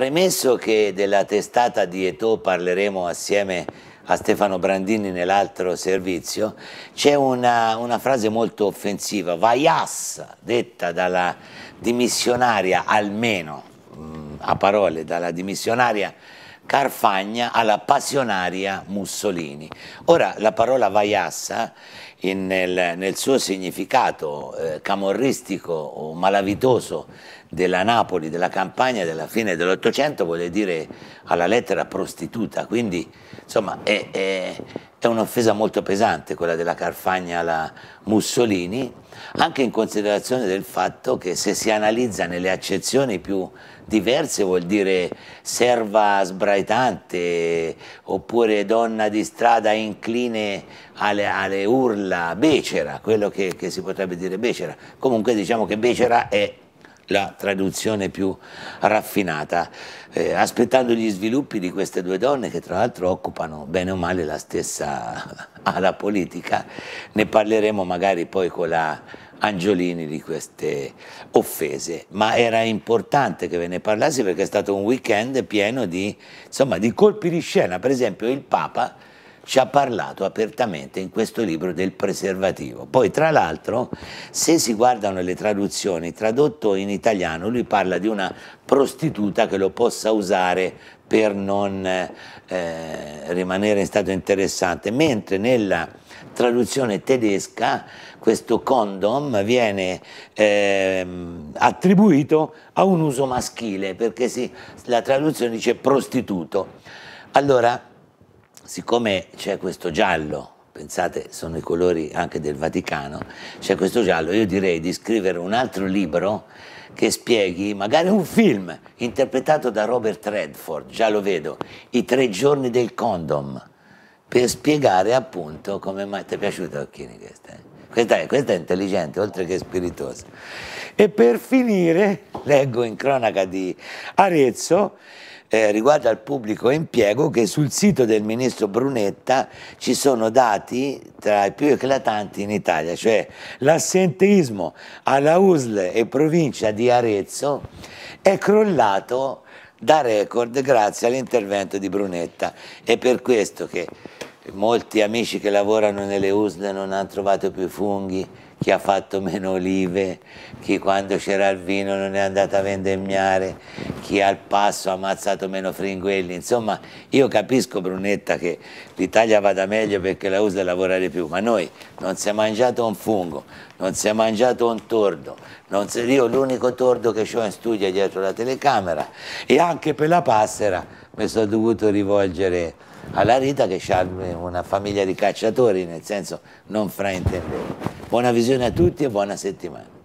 Premesso che della testata di Eto parleremo assieme a Stefano Brandini nell'altro servizio, c'è una, una, frase molto offensiva, vaias, detta dalla dimissionaria, almeno mm, a parole, dalla dimissionaria Carfagna alla passionaria Mussolini. Ora la parola vaiassa in, nel, nel, suo significato eh, camorristico o malavitoso della Napoli, della campagna della fine dell'Ottocento vuole dire alla lettera prostituta, quindi insomma è, è è un'offesa molto pesante quella della Carfagna alla Mussolini, anche in considerazione del fatto che se si analizza nelle accezioni più diverse vuol dire serva sbraitante oppure donna di strada incline alle, alle urla, becera, quello che, che si potrebbe dire becera. Comunque diciamo che becera è la traduzione più raffinata, eh, aspettando gli sviluppi di queste due donne che tra l'altro occupano bene o male la stessa ala politica, ne parleremo magari poi con la Angiolini di queste offese, ma era importante che ve ne parlassi perché è stato un weekend pieno di, insomma, di colpi di scena, per esempio il Papa ci ha parlato apertamente in questo libro del preservativo. Poi tra l'altro se si guardano le traduzioni, tradotto in italiano lui parla di una prostituta che lo possa usare per non eh, rimanere in stato interessante, mentre nella traduzione tedesca questo condom viene eh, attribuito a un uso maschile, perché si, la traduzione dice prostituto. Allora, siccome c'è questo giallo, pensate sono i colori anche del Vaticano, c'è questo giallo, io direi di scrivere un altro libro che spieghi magari un film interpretato da Robert Redford, già lo vedo, I tre giorni del condom, per spiegare appunto come mai... Ti è piaciuta Occhini questa? Eh? Questa è, questa è, intelligente, oltre che spiritosa. E per finire, leggo in cronaca di Arezzo, eh, riguardo al pubblico impiego che sul sito del ministro Brunetta ci sono dati tra i più eclatanti in Italia, cioè l'assenteismo alla USL e provincia di Arezzo è crollato da record grazie all'intervento di Brunetta. È per questo che molti amici che lavorano nelle USL non hanno trovato più funghi chi ha fatto meno olive, chi quando c'era il vino non è andato a vendemmiare, chi al passo ha ammazzato meno fringuelli. Insomma, io capisco Brunetta che l'Italia vada meglio perché la usa a lavorare più, ma noi non si è mangiato un fungo, non si è mangiato un tordo, si... io l'unico tordo che ho in studio è dietro la telecamera e anche per la passera mi sono dovuto rivolgere alla Rita che ha una famiglia di cacciatori, nel senso non fraintendeva. Buona visione a tutti e buona settimana.